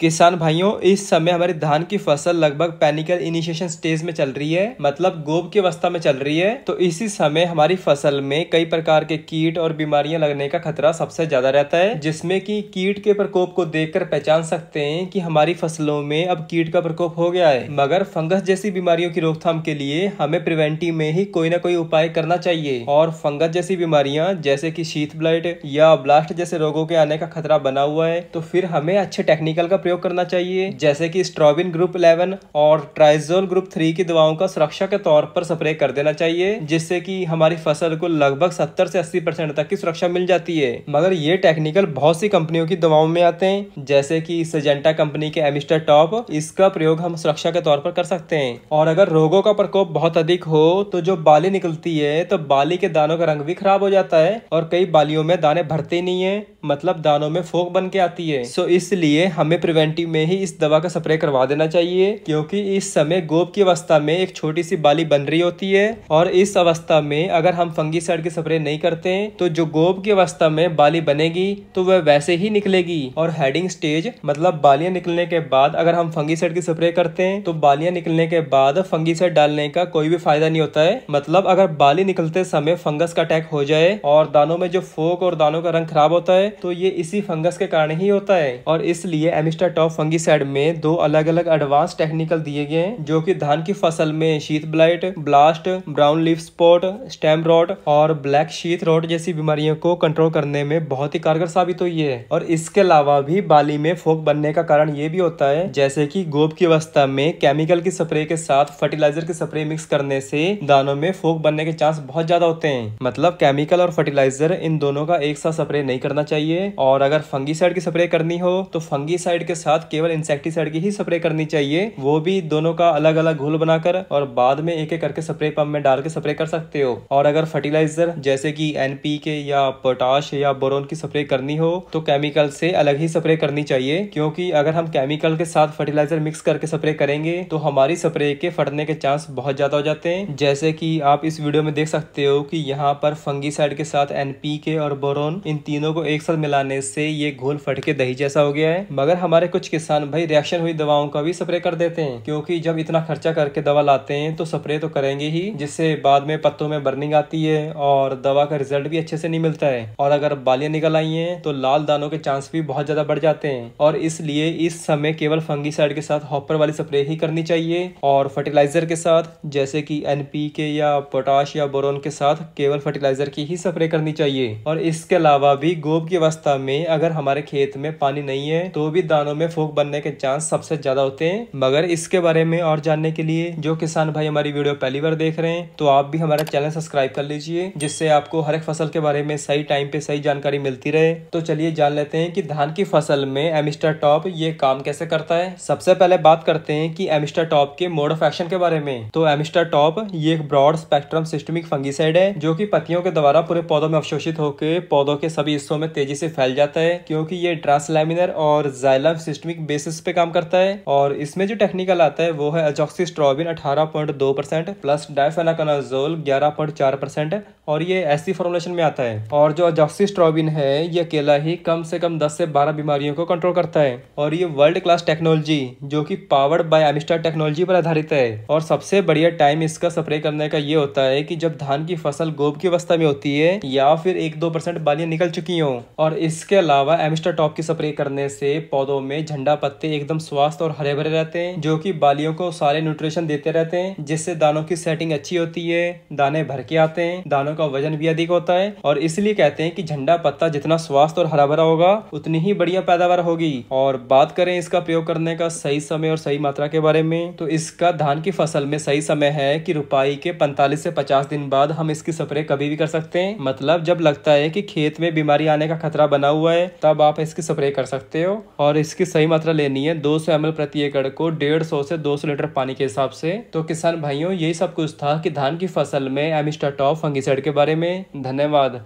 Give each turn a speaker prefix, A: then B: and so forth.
A: किसान भाइयों इस समय हमारी धान की फसल लगभग पैनिकल इनिशिएशन स्टेज में चल रही है मतलब गोब की अवस्था में चल रही है तो इसी समय हमारी फसल में कई प्रकार के कीट और बीमारियां लगने का खतरा सबसे ज्यादा रहता है जिसमें कि कीट के प्रकोप को देख पहचान सकते हैं कि हमारी फसलों में अब कीट का प्रकोप हो गया है मगर फंगस जैसी बीमारियों की रोकथाम के लिए हमें प्रिवेंटिव में ही कोई ना कोई उपाय करना चाहिए और फंगस जैसी बीमारियां जैसे की शीत ब्लड या ब्लास्ट जैसे रोगों के आने का खतरा बना हुआ है तो फिर हमें अच्छे टेक्निकल का प्रयोग करना चाहिए जैसे कि स्ट्रॉबिन ग्रुप 11 और ट्राइजोल ग्रुप 3 की दवाओं का सुरक्षा के तौर पर स्प्रे कर देना चाहिए जिससे कि हमारी फसल को लगभग सत्तर से अस्सी परसेंट तक की सुरक्षा मिल जाती है मगर ये टेक्निकल बहुत सी कंपनियों की दवाओं में आते हैं जैसे कि सजेंटा कंपनी के एमिस्टर टॉप इसका प्रयोग हम सुरक्षा के तौर पर कर सकते हैं और अगर रोगों का प्रकोप बहुत अधिक हो तो जो बाली निकलती है तो बाली के दानों का रंग भी खराब हो जाता है और कई बालियों में दाने भरते नहीं है मतलब दानों में फोक बन के आती है सो इसलिए हमें प्रिवेंटिव में ही इस दवा का स्प्रे करवा देना चाहिए क्योंकि इस समय गोब की अवस्था में एक छोटी सी बाली बन रही होती है और इस अवस्था में अगर हम फंगी साइड की स्प्रे नहीं करते तो जो गोब की अवस्था में बाली बनेगी तो वह वैसे ही निकलेगी और हेडिंग स्टेज मतलब बालियां निकलने के बाद अगर हम फंगी साइड की स्प्रे करते हैं तो बालियां निकलने के बाद फंगी साइड डालने का कोई भी फायदा नहीं होता है मतलब अगर बाली निकलते समय फंगस का अटैक हो जाए और दानों में जो फोक और दानों का रंग खराब होता है तो ये इसी फंगस के कारण ही होता है और इसलिए एमिस्टा टॉप फंगीसाइड में दो अलग अलग एडवांस टेक्निकल दिए गए हैं जो कि धान की फसल में sheath blight blast brown leaf spot stem rot और ब्लैक शीत रोड जैसी बीमारियों को कंट्रोल करने में बहुत ही कारगर साबित हुई है और इसके अलावा भी बाली में फोक बनने का कारण ये भी होता है जैसे कि गोब की अवस्था में केमिकल की स्प्रे के साथ फर्टिलाइजर की स्प्रे मिक्स करने से दानों में फोक बनने के चांस बहुत ज्यादा होते हैं मतलब केमिकल और फर्टिलाइजर इन दोनों का एक साथ स्प्रे नहीं करना चाहिए चाहिए और अगर फंगीसाइड की स्प्रे करनी हो तो फंगीसाइड के साथ केवल इंसेक्टीसाइड की ही स्प्रे करनी चाहिए वो भी दोनों का अलग अलग घोल बनाकर और बाद में एक एक करके स्प्रे पंप में डाल के स्प्रे कर सकते हो और अगर फर्टिलाइजर जैसे कि एनपी के या पोटाश या बोरोन की स्प्रे करनी हो तो केमिकल से अलग ही स्प्रे करनी चाहिए क्योंकि अगर हम केमिकल के साथ फर्टिलाइजर मिक्स करके स्प्रे करेंगे तो हमारी स्प्रे के फटने के चांस बहुत ज्यादा हो जाते हैं जैसे कि आप इस वीडियो में देख सकते हो कि यहाँ पर फंगीसाइड के साथ एनपी के और बोरोन इन तीनों को एक साथ मिलाने से ये घोल फट के दही जैसा हो गया है मगर हमारे कुछ किसान भाई रिएक्शन हुई दवाओं का भी स्प्रे कर देते हैं क्योंकि जब इतना खर्चा करके दवा लाते हैं तो स्प्रे तो करेंगे ही जिससे बाद में पत्तों में बर्निंग आती है और दवा का रिजल्ट भी अच्छे से नहीं मिलता है और अगर बालियां निकल आई है तो लाल दानों के चांस भी बहुत ज़्यादा बढ़ जाते हैं और इसलिए इस समय केवल फंगीसाइड के साथ हॉपर वाली स्प्रे ही करनी चाहिए और फर्टिलाइज़र के साथ जैसे की एन या पोटाश या बोरोन के साथ केवल फर्टिलाइज़र की ही स्प्रे करनी चाहिए और इसके अलावा भी गोब की अवस्था में अगर हमारे खेत में पानी नहीं है तो भी दानों में फूक बनने के चांस सबसे ज्यादा होते हैं मगर इसके बारे में और जानने के लिए जो किसान भाई हमारी वीडियो पहली बार देख रहे हैं तो आप भी हमारा चैनल सब्सक्राइब कर लीजिए जिससे आपको हर एक फसल के बारे में सही टाइम पे सही जानकारी मिलती रहे तो चलिए जान लेते हैं की धान की फसल में एमिस्टर टॉप ये काम कैसे करता है सबसे पहले बात करते हैं की एमिस्टर टॉप के मोड ऑफ एक्शन के बारे में तो एमिस्टर टॉप ये एक ब्रॉड स्पेक्ट्रम सिस्टमिक फंगीसाइड है जो की पत्तियों के द्वारा पूरे पौधों में अवशोषित होकर पौधों के सभी हिस्सों में तेजी तेजी से फैल जाता है क्योंकि ये ट्रांसलैमिनर और जाइलम सिस्टमिक बेसिस पे काम करता है और इसमें जो टेक्निकल आता है वो है स्ट्रॉबिन अठारह प्लस डायफेनाकनाजोल ग्यारह पॉइंट और ये ऐसी फॉर्मुलेशन में आता है और जो स्ट्रॉबिन है ये अकेला ही कम से कम दस से बारह बीमारियों को कंट्रोल करता है और ये वर्ल्ड क्लास टेक्नोलॉजी जो की पावर्ड बाय एमिस्टर टेक्नोलॉजी पर आधारित है और सबसे बढ़िया टाइम इसका स्प्रे करने का ये होता है कि जब धान की फसल गोब की अवस्था में होती है या फिर एक दो परसेंट बालियां निकल चुकी हों और इसके अलावा एमिस्टर टॉप की स्प्रे करने से पौधों में झंडा पत्ते एकदम स्वास्थ्य और हरे भरे रहते हैं जो कि बालियों को सारे न्यूट्रिशन देते रहते हैं जिससे दानों की सेटिंग अच्छी होती है दाने भर के आते हैं दानों का वजन भी अधिक होता है और इसलिए कहते हैं कि झंडा पत्ता जितना स्वास्थ्य और हरा भरा होगा उतनी ही बढ़िया पैदावार होगी और बात करें इसका प्रयोग करने का सही समय और सही मात्रा के बारे में तो इसका धान की फसल में सही समय है की रुपाई के पैंतालीस से पचास दिन बाद हम इसकी स्प्रे कभी भी कर सकते हैं मतलब जब लगता है की खेत में बीमारी आने का खतरा बना हुआ है तब आप इसकी स्प्रे कर सकते हो और इसकी सही मात्रा लेनी है 200 सौ प्रति एकड़ को 150 से 200 लीटर पानी के हिसाब से तो किसान भाइयों यही सब कुछ था कि धान की फसल में एमिस्टाटॉप फंगिसाइड के बारे में धन्यवाद